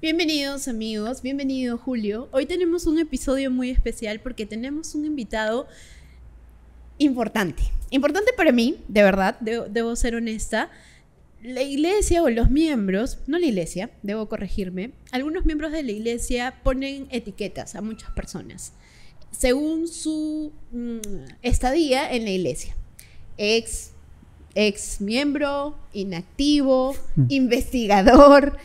Bienvenidos amigos, bienvenido Julio. Hoy tenemos un episodio muy especial porque tenemos un invitado importante. Importante para mí, de verdad, debo ser honesta. La iglesia o los miembros, no la iglesia, debo corregirme, algunos miembros de la iglesia ponen etiquetas a muchas personas según su mm, estadía en la iglesia. Ex ex miembro, inactivo, mm. investigador,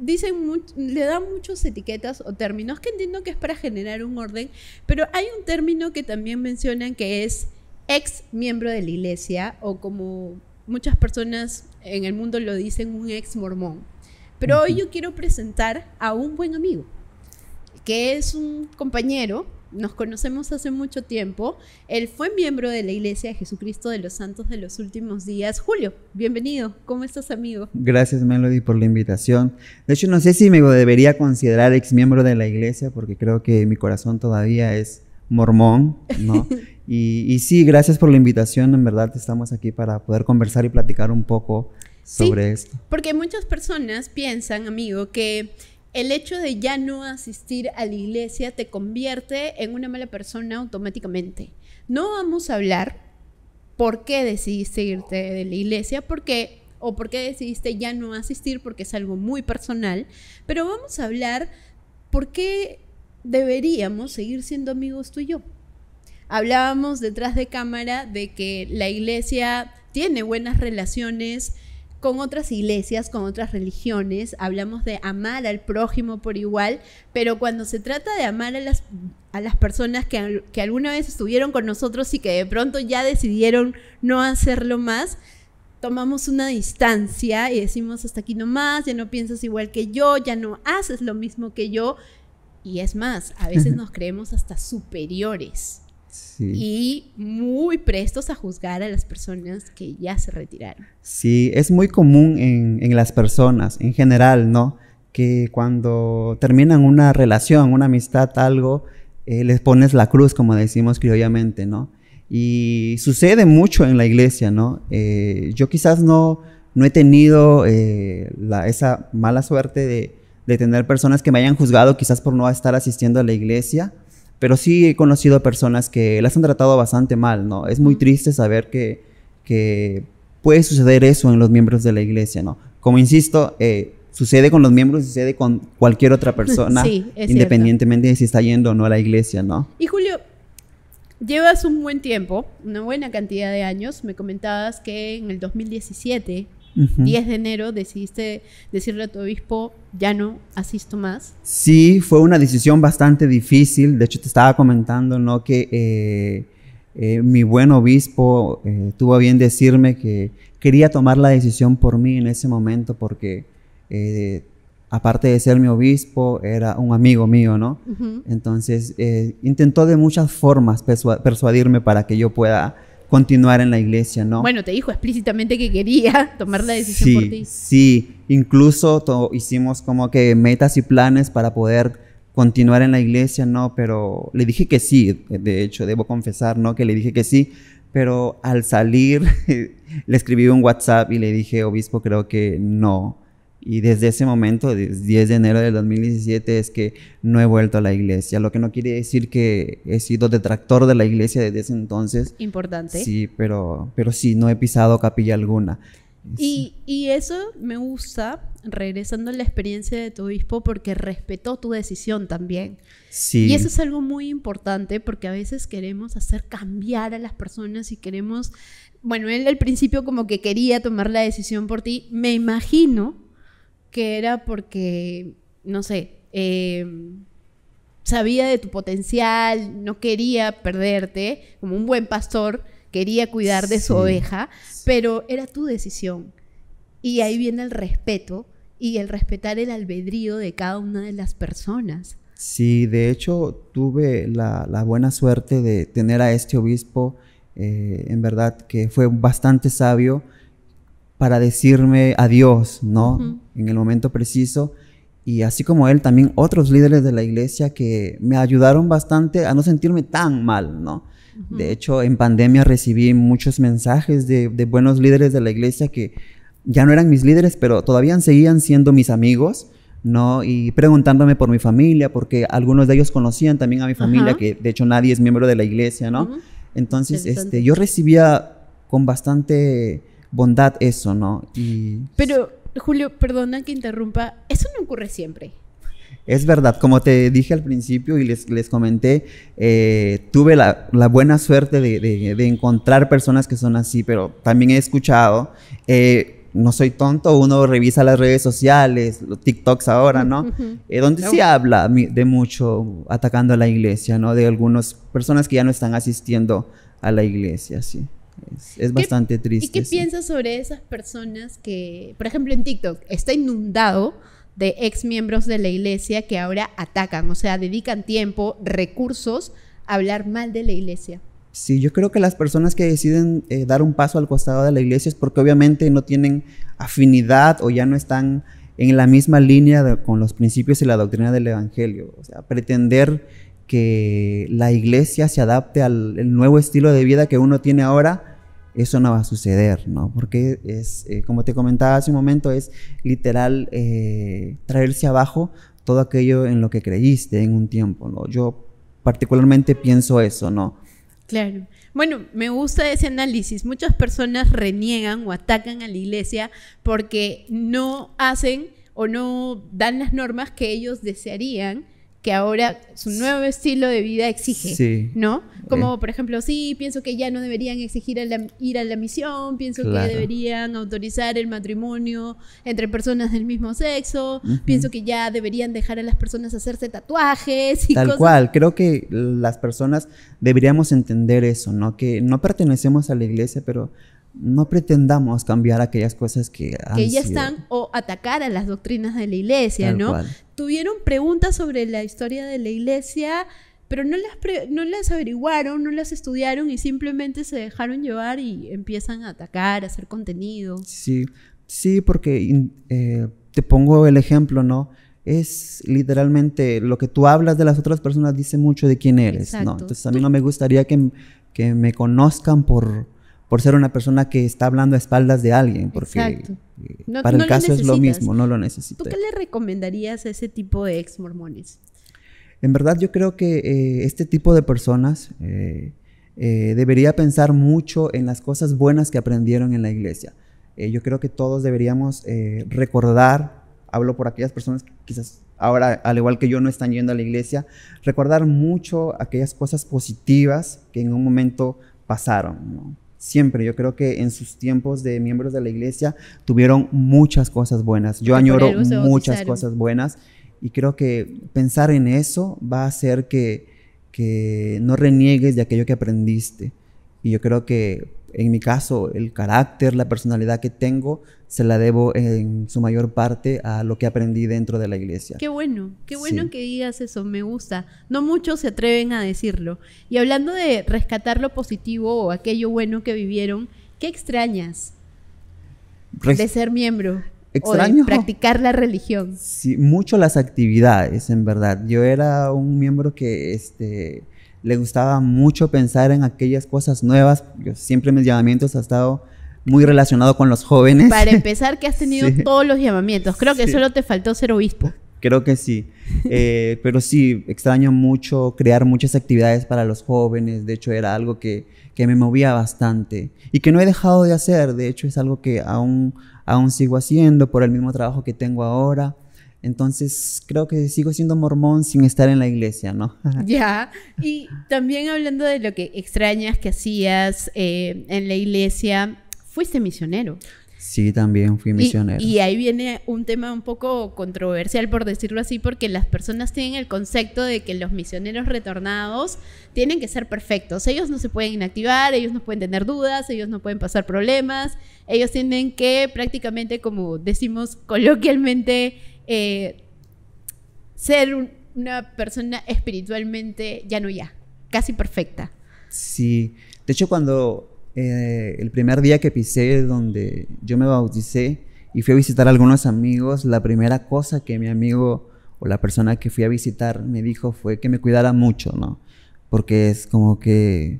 dicen le dan muchas etiquetas o términos que entiendo que es para generar un orden, pero hay un término que también mencionan que es ex miembro de la iglesia o como muchas personas en el mundo lo dicen, un ex mormón. Pero hoy yo quiero presentar a un buen amigo, que es un compañero nos conocemos hace mucho tiempo. Él fue miembro de la Iglesia de Jesucristo de los Santos de los Últimos Días. Julio, bienvenido. ¿Cómo estás, amigo? Gracias, Melody, por la invitación. De hecho, no sé si me debería considerar ex miembro de la Iglesia, porque creo que mi corazón todavía es mormón, ¿no? y, sí, gracias por la invitación. En verdad, estamos aquí para poder conversar y platicar un poco sobre esto. Porque muchas personas piensan, amigo, que el hecho de ya no asistir a la iglesia te convierte en una mala persona automáticamente. No vamos a hablar por qué decidiste irte de la iglesia, porque o por qué decidiste ya no asistir, porque es algo muy personal, pero vamos a hablar por qué deberíamos seguir siendo amigos tú y yo. Hablábamos detrás de cámara de que la iglesia tiene buenas relaciones con otras iglesias, con otras religiones, hablamos de amar al prójimo por igual, pero cuando se trata de amar a las, a las personas que, que alguna vez estuvieron con nosotros y que de pronto ya decidieron no hacerlo más, tomamos una distancia y decimos hasta aquí nomás, ya no piensas igual que yo, ya no haces lo mismo que yo. Y es más, a veces nos creemos hasta superiores. Y muy prestos a juzgar a las personas que ya se retiraron. Sí, es muy común en, las personas en general, ¿no? Que cuando terminan una relación, una amistad, algo, eh, les pones la cruz, como decimos criollamente, ¿no? Y sucede mucho en la iglesia, ¿no? Eh, yo quizás no, he tenido eh, esa mala suerte de, de, tener personas que me hayan juzgado quizás por no estar asistiendo a la iglesia, pero sí he conocido personas que las han tratado bastante mal, ¿no? Es muy triste saber que, que puede suceder eso en los miembros de la iglesia, ¿no? Como insisto, eh, sucede con los miembros, sucede con cualquier otra persona, independientemente de si está yendo o no a la iglesia, ¿no? Y Julio, llevas un buen tiempo, una buena cantidad de años, me comentabas que en el 2017 10 de enero decidiste decirle a tu obispo, ya no asisto más. Sí, fue una decisión bastante difícil. De hecho, te estaba comentando, ¿no? Que eh, eh, mi buen obispo eh, tuvo bien decirme que quería tomar la decisión por mí en ese momento porque... Aparte de ser mi obispo, era un amigo mío, ¿no? Entonces, intentó de muchas formas persuadirme para que yo pueda continuar en la iglesia, ¿no? Bueno, te dijo explícitamente que quería tomar la decisión por ti. Sí, incluso hicimos como que metas y planes para poder continuar en la iglesia, ¿no? Pero le dije que sí, de hecho, debo confesar, ¿no? Que le dije que sí, pero al salir le escribí un WhatsApp y le dije, obispo, creo que no. Y desde ese momento, 10 de enero del 2017, es que no he vuelto a la iglesia. Lo que no quiere decir que he sido detractor de la iglesia desde ese entonces. Importante. Sí, pero, pero sí, no he pisado capilla alguna. Y, y eso me gusta, regresando a la experiencia de tu obispo, porque respetó tu decisión también. Sí. Y eso es algo muy importante, porque a veces queremos hacer cambiar a las personas y queremos. Bueno, él al principio como que quería tomar la decisión por ti. Me imagino que era porque, no sé, eh, sabía de tu potencial, no quería perderte, como un buen pastor, quería cuidar de su oveja, pero era tu decisión. Y ahí viene el respeto y el respetar el albedrío de cada una de las personas. Sí, de hecho tuve la, buena suerte de tener a este obispo, eh, en verdad que fue bastante sabio para decirme adiós, ¿no? En el momento preciso. Y así como él, también otros líderes de la iglesia que me ayudaron bastante a no sentirme tan mal, ¿no? De hecho, en pandemia recibí muchos mensajes de, buenos líderes de la iglesia que ya no eran mis líderes, pero todavía seguían siendo mis amigos. ¿no? Y preguntándome por mi familia, porque algunos de ellos conocían también a mi familia, que de hecho nadie es miembro de la iglesia, ¿no? Entonces, este, yo recibía con bastante bondad eso, ¿no? Pero, Julio, perdona que interrumpa, eso no ocurre siempre. Es verdad, como te dije al principio y les, comenté, eh, tuve la, buena suerte de, encontrar personas que son así, pero también he escuchado, eh, no soy tonto, uno revisa las redes sociales, los TikToks ahora, ¿no? Eh, donde se habla de mucho atacando a la iglesia, ¿no? De algunas personas que ya no están asistiendo a la iglesia, sí. Es, bastante triste. ¿Y qué piensas sobre esas personas que, por ejemplo, en TikTok está inundado de ex miembros de la iglesia que ahora atacan, o sea, dedican tiempo, recursos a hablar mal de la iglesia? Sí, yo creo que las personas que deciden eh, dar un paso al costado de la iglesia es porque obviamente no tienen afinidad o ya no están en la misma línea con los principios y la doctrina del Evangelio. O sea, pretender que la iglesia se adapte al nuevo estilo de vida que uno tiene ahora eso no va a suceder, ¿no? Porque es, eh, como te comentaba hace un momento, es literal eh, traerse abajo todo aquello en lo que creíste en un tiempo, ¿no? Yo particularmente pienso eso, ¿no? Claro. Bueno, me gusta ese análisis. Muchas personas reniegan o atacan a la iglesia porque no hacen o no dan las normas que ellos desearían que ahora su nuevo estilo de vida exige, sí. ¿no? Como por ejemplo, sí, pienso que ya no deberían exigir ir a la misión, pienso que deberían autorizar el matrimonio entre personas del mismo sexo, pienso que ya deberían dejar a las personas hacerse tatuajes y Tal cual, creo que las personas deberíamos entender eso, ¿no? Que no pertenecemos a la iglesia, pero no pretendamos cambiar aquellas cosas que, que ya están o atacar a las doctrinas de la iglesia, ¿no? Tuvieron preguntas sobre la historia de la iglesia, pero no las, no las averiguaron, no las estudiaron y simplemente se dejaron llevar y empiezan a atacar, a hacer contenido. Sí, sí, porque eh, te pongo el ejemplo, ¿no? es literalmente lo que tú hablas de las otras personas dice mucho de quién eres, ¿no? Entonces a mí no me gustaría que, que me conozcan por por ser una persona que está hablando a espaldas de alguien, porque Exacto. Eh, para el caso es lo mismo, no lo necesito. ¿Tú qué le recomendarías a ese tipo de ex mormones? En verdad yo creo que eh, este tipo de personas eh, debería pensar mucho en las cosas buenas que aprendieron en la iglesia. yo creo que todos deberíamos recordar, hablo por aquellas personas que quizás ahora, al igual que yo, no están yendo a la iglesia, recordar mucho aquellas cosas positivas que en un momento pasaron. ¿no? siempre. Yo creo que en sus tiempos de miembros de la iglesia tuvieron muchas cosas buenas. Yo añoro muchas cosas buenas y creo que pensar en eso va a hacer que, que no reniegues de aquello que aprendiste. Y yo creo que en mi caso, el carácter, la personalidad que tengo, se la debo en su mayor parte a lo que aprendí dentro de la iglesia. Qué bueno, qué bueno que digas eso, me gusta. No muchos se atreven a decirlo. Y hablando de rescatar lo positivo o aquello bueno que vivieron, ¿qué extrañas de ser miembro? Extraño. O de practicar la religión. Sí, mucho las actividades, en verdad. Yo era un miembro que este, le gustaba mucho pensar en aquellas cosas nuevas. Yo siempre mis llamamientos ha estado muy relacionado con los jóvenes. Para empezar, que has tenido todos los llamamientos. Creo que solo te faltó ser obispo. Creo que sí. Eh, pero sí, extraño mucho crear muchas actividades para los jóvenes. De hecho, era algo que, me movía bastante y que no he dejado de hacer. De hecho, es algo que aún, aún sigo haciendo por el mismo trabajo que tengo ahora. Entonces creo que sigo siendo mormón sin estar en la iglesia, ¿no? ya, y también hablando de lo que extrañas que hacías eh, en la iglesia, fuiste misionero. Sí, también fui misionero. Y, y, ahí viene un tema un poco controversial, por decirlo así, porque las personas tienen el concepto de que los misioneros retornados tienen que ser perfectos. Ellos no se pueden inactivar, ellos no pueden tener dudas, ellos no pueden pasar problemas, ellos tienen que prácticamente, como decimos coloquialmente, eh, ser una persona espiritualmente ya no ya, casi perfecta. Sí, de hecho cuando eh, el primer día que pisé donde yo me bauticé y fui a visitar a algunos amigos, la primera cosa que mi amigo o la persona que fui a visitar me dijo fue que me cuidara mucho, ¿no? Porque es como que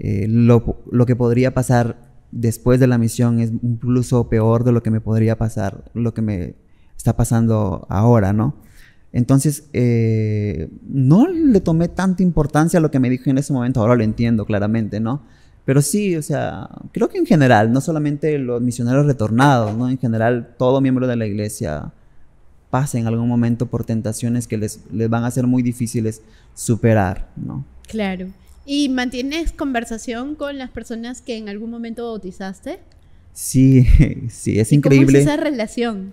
eh, lo, lo que podría pasar después de la misión es incluso peor de lo que me podría pasar, lo que me está pasando ahora, ¿no? Entonces, eh, no le tomé tanta importancia a lo que me dijo en ese momento, ahora lo entiendo claramente, ¿no? Pero sí, o sea, creo que en general, no solamente los misioneros retornados, ¿no? En general, todo miembro de la iglesia pasa en algún momento por tentaciones que les, les van a ser muy difíciles superar, ¿no? Claro. ¿Y mantienes conversación con las personas que en algún momento bautizaste? Sí, sí, es increíble. ¿Cómo es esa relación?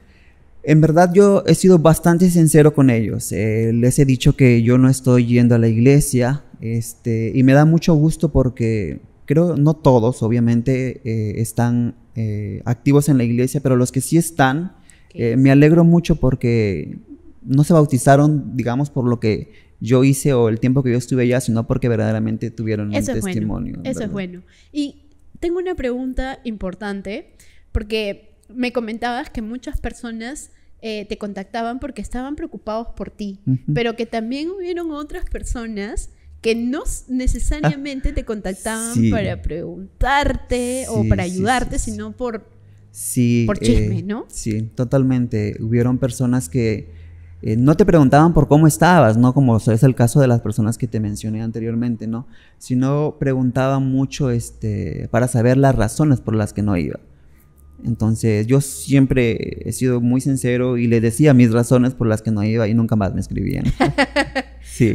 En verdad yo he sido bastante sincero con ellos. Eh, les he dicho que yo no estoy yendo a la iglesia este, y me da mucho gusto porque creo, no todos obviamente eh, están eh, activos en la iglesia, pero los que sí están, me alegro mucho porque no se bautizaron, digamos, por lo que yo hice o el tiempo que yo estuve allá, sino porque verdaderamente tuvieron eso un testimonio. Eso es bueno. Y tengo una pregunta importante porque me comentabas que muchas personas eh, te contactaban porque estaban preocupados por ti, pero que también hubieron otras personas que no necesariamente ah, te contactaban para preguntarte o para ayudarte, sino por, por eh, chisme, ¿no? Sí, totalmente. Hubieron personas que eh, no te preguntaban por cómo estabas, ¿no? Como es el caso de las personas que te mencioné anteriormente, ¿no? Sino preguntaban mucho este, para saber las razones por las que no iba. Entonces yo siempre he sido muy sincero y le decía mis razones por las que no iba y nunca más me escribían.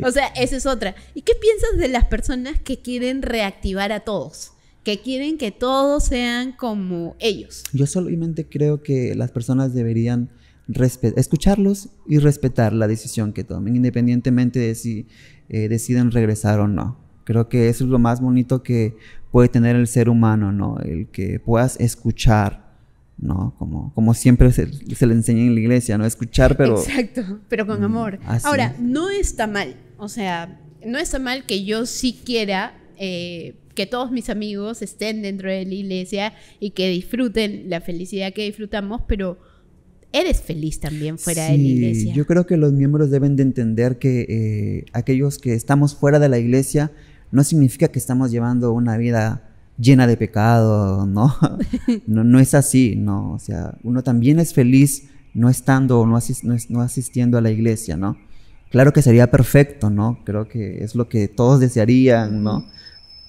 O sea, esa es otra. ¿Y qué piensas de las personas que quieren reactivar a todos? Que quieren que todos sean como ellos. Yo solamente creo que las personas deberían escucharlos y respetar la decisión que tomen, independientemente de si eh, deciden regresar o no. Creo que eso es lo más bonito que puede tener el ser humano, ¿no? El que puedas escuchar ¿no? Como, como siempre se, le enseña en la iglesia, ¿no? Escuchar, pero... Exacto, pero con mm, amor. Ahora, no está mal, o sea, no está mal que yo sí quiera eh, que todos mis amigos estén dentro de la iglesia y que disfruten la felicidad que disfrutamos, pero eres feliz también fuera de la iglesia. Yo creo que los miembros deben de entender que eh, aquellos que estamos fuera de la iglesia no significa que estamos llevando una vida llena de pecado, ¿no? No, es así, ¿no? O sea, uno también es feliz no estando o no, no, asistiendo a la iglesia, ¿no? Claro que sería perfecto, ¿no? Creo que es lo que todos desearían, ¿no?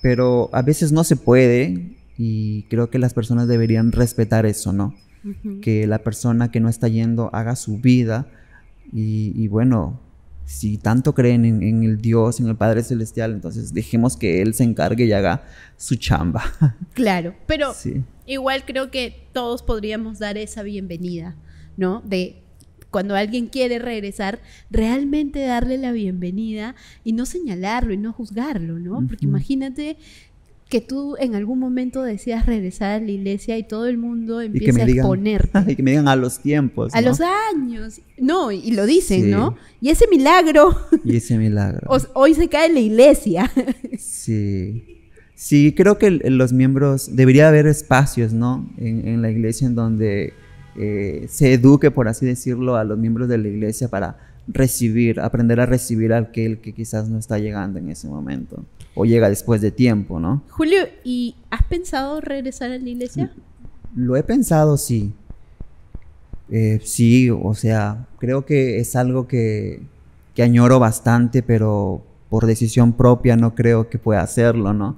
Pero a veces no se puede y creo que las personas deberían respetar eso, ¿no? Que la persona que no está yendo haga su vida y bueno, si tanto creen en, el Dios, en el Padre Celestial, entonces dejemos que Él se encargue y haga su chamba. Claro, pero igual creo que todos podríamos dar esa bienvenida, ¿no? De cuando alguien quiere regresar, realmente darle la bienvenida y no señalarlo y no juzgarlo, ¿no? Porque imagínate que tú en algún momento decidas regresar a la iglesia y todo el mundo empieza a exponer. Y que me digan a los tiempos. A los años. No, y lo dicen, ¿no? Y ese milagro. Y ese milagro. hoy se cae en la iglesia. sí. Sí, creo que los miembros, debería haber espacios, ¿no? En, la iglesia en donde eh, se eduque, por así decirlo, a los miembros de la iglesia para recibir, aprender a recibir a aquel que quizás no está llegando en ese momento o llega después de tiempo, ¿no? Julio, ¿y has pensado regresar a la iglesia? Lo he pensado, sí. Eh, sí, o sea, creo que es algo que, añoro bastante, pero por decisión propia no creo que pueda hacerlo, ¿no?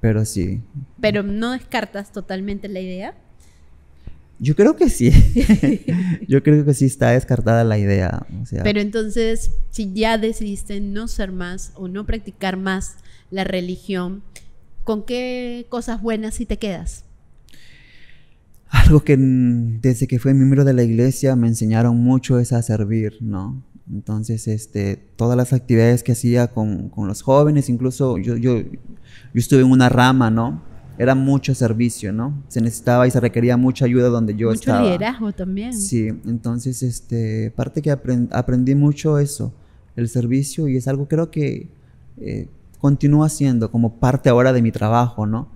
Pero sí. Pero no descartas totalmente la idea. Yo creo que sí. Yo creo que sí está descartada la idea. Pero entonces, si ya decidiste no ser más o no practicar más la religión, ¿con qué cosas buenas si te quedas? Algo que desde que fui miembro de la iglesia me enseñaron mucho es a servir, ¿no? Entonces, este, todas las actividades que hacía con, los jóvenes, incluso yo, yo, estuve en una rama, ¿no? Era mucho servicio, ¿no? Se necesitaba y se requería mucha ayuda donde yo estaba. Mucho liderazgo también. Sí, entonces, este, parte que aprendí mucho eso, el servicio, y es algo creo que eh, continúa siendo como parte ahora de mi trabajo, ¿no?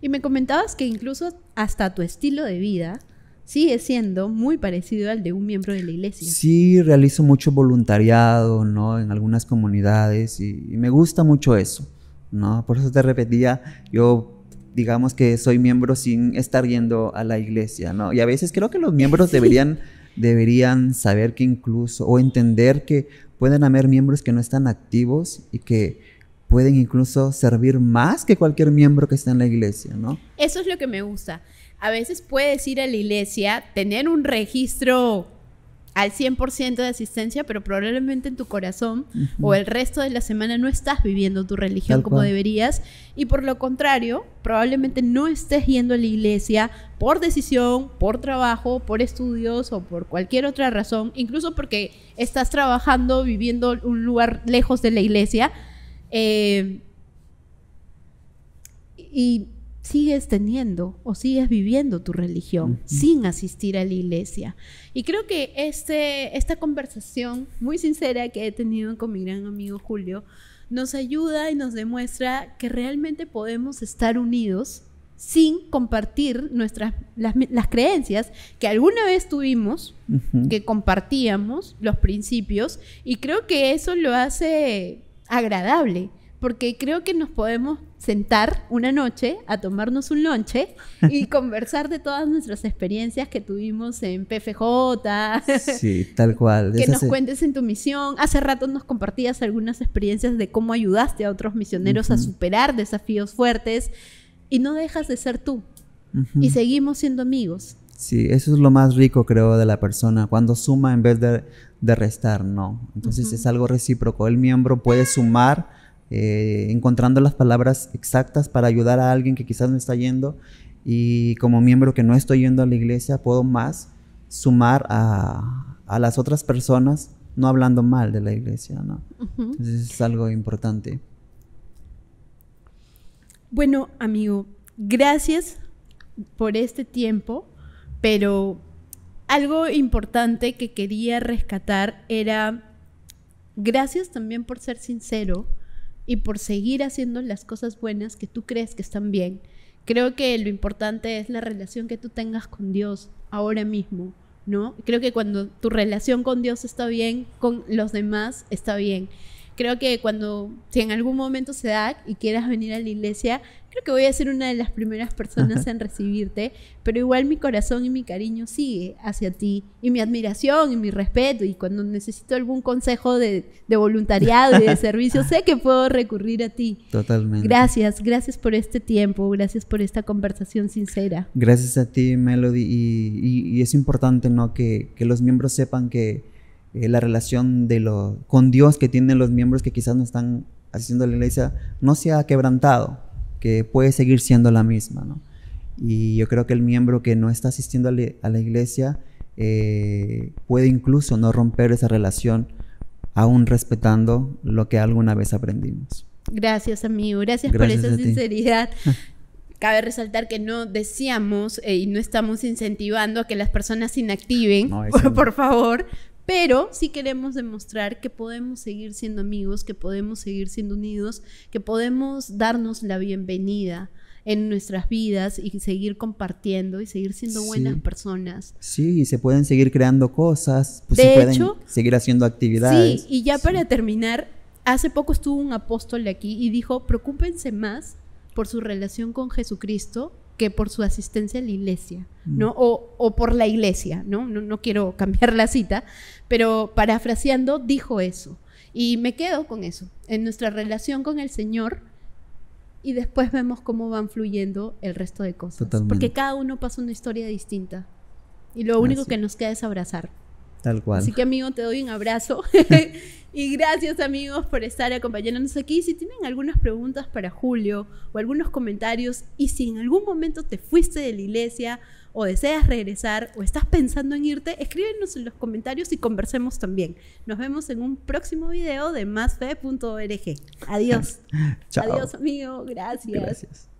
Y me comentabas que incluso hasta tu estilo de vida sigue siendo muy parecido al de un miembro de la iglesia. Sí, realizo mucho voluntariado, ¿no? En algunas comunidades y, me gusta mucho eso, ¿no? Por eso te repetía, yo digamos que soy miembro sin estar yendo a la iglesia, ¿no? Y a veces creo que los miembros deberían, deberían saber que incluso, o entender que pueden haber miembros que no están activos y que pueden incluso servir más que cualquier miembro que está en la iglesia, ¿no? Eso es lo que me gusta. A veces puedes ir a la iglesia, tener un registro al 100% de asistencia, pero probablemente en tu corazón o el resto de la semana no estás viviendo tu religión como deberías y por lo contrario, probablemente no estés yendo a la iglesia por decisión, por trabajo, por estudios o por cualquier otra razón, incluso porque estás trabajando, viviendo un lugar lejos de la iglesia eh, y sigues teniendo o sigues viviendo tu religión sin asistir a la iglesia. Y creo que este, esta conversación muy sincera que he tenido con mi gran amigo Julio nos ayuda y nos demuestra que realmente podemos estar unidos sin compartir nuestras, las, creencias que alguna vez tuvimos, que compartíamos, los principios, y creo que eso lo hace agradable, porque creo que nos podemos sentar una noche a tomarnos un lonche y conversar de todas nuestras experiencias que tuvimos en PFJ. Sí, tal cual. Que nos cuentes en tu misión. Hace rato nos compartías algunas experiencias de cómo ayudaste a otros misioneros a superar desafíos fuertes y no dejas de ser tú. Y seguimos siendo amigos Sí, eso es lo más rico, creo, de la persona, cuando suma en vez de, restar, ¿no? Entonces es algo recíproco. El miembro puede sumar eh, encontrando las palabras exactas para ayudar a alguien que quizás no está yendo y como miembro que no estoy yendo a la iglesia puedo más sumar a, las otras personas no hablando mal de la iglesia, ¿no? Entonces es algo importante. Bueno, amigo, gracias por este tiempo. Pero algo importante que quería rescatar era, gracias también por ser sincero y por seguir haciendo las cosas buenas que tú crees que están bien. Creo que lo importante es la relación que tú tengas con Dios ahora mismo, ¿no? Creo que cuando tu relación con Dios está bien, con los demás está bien creo que cuando, si en algún momento se da y quieras venir a la iglesia, creo que voy a ser una de las primeras personas en recibirte, pero igual mi corazón y mi cariño sigue hacia ti, y mi admiración y mi respeto, y cuando necesito algún consejo de, voluntariado y de servicio, sé que puedo recurrir a ti. Totalmente. Gracias, gracias por este tiempo, gracias por esta conversación sincera. Gracias a ti, Melody, y, es importante, ¿no? Que, que los miembros sepan que eh, la relación de lo, con Dios que tienen los miembros que quizás no están asistiendo a la iglesia, no se ha quebrantado, que puede seguir siendo la misma. ¿no? Y yo creo que el miembro que no está asistiendo a, la iglesia eh, puede incluso no romper esa relación, aún respetando lo que alguna vez aprendimos. Gracias, amigo. Gracias, por esa sinceridad. Cabe resaltar que no decíamos eh, y no estamos incentivando a que las personas se inactiven, no. por favor, pero sí queremos demostrar que podemos seguir siendo amigos, que podemos seguir siendo unidos, que podemos darnos la bienvenida en nuestras vidas y seguir compartiendo y seguir siendo buenas personas. Sí, se pueden seguir creando cosas, pues, se pueden seguir haciendo actividades. Sí, y ya para terminar, hace poco estuvo un apóstol aquí y dijo, preocúpense más por su relación con Jesucristo que por su asistencia a la iglesia, mm. ¿no? O, por la iglesia, ¿no? ¿no? ¿no? quiero cambiar la cita, pero parafraseando, dijo eso. Y me quedo con eso, en nuestra relación con el Señor, y después vemos cómo van fluyendo el resto de cosas. Porque cada uno pasa una historia distinta. Y lo único que nos queda es abrazar. Tal cual. Así que amigo, te doy un abrazo. y gracias amigos por estar acompañándonos aquí. Si tienen algunas preguntas para Julio o algunos comentarios y si en algún momento te fuiste de la iglesia o deseas regresar o estás pensando en irte, escríbenos en los comentarios y conversemos también. Nos vemos en un próximo video de másfe.org. Adiós. Adiós amigo. Gracias.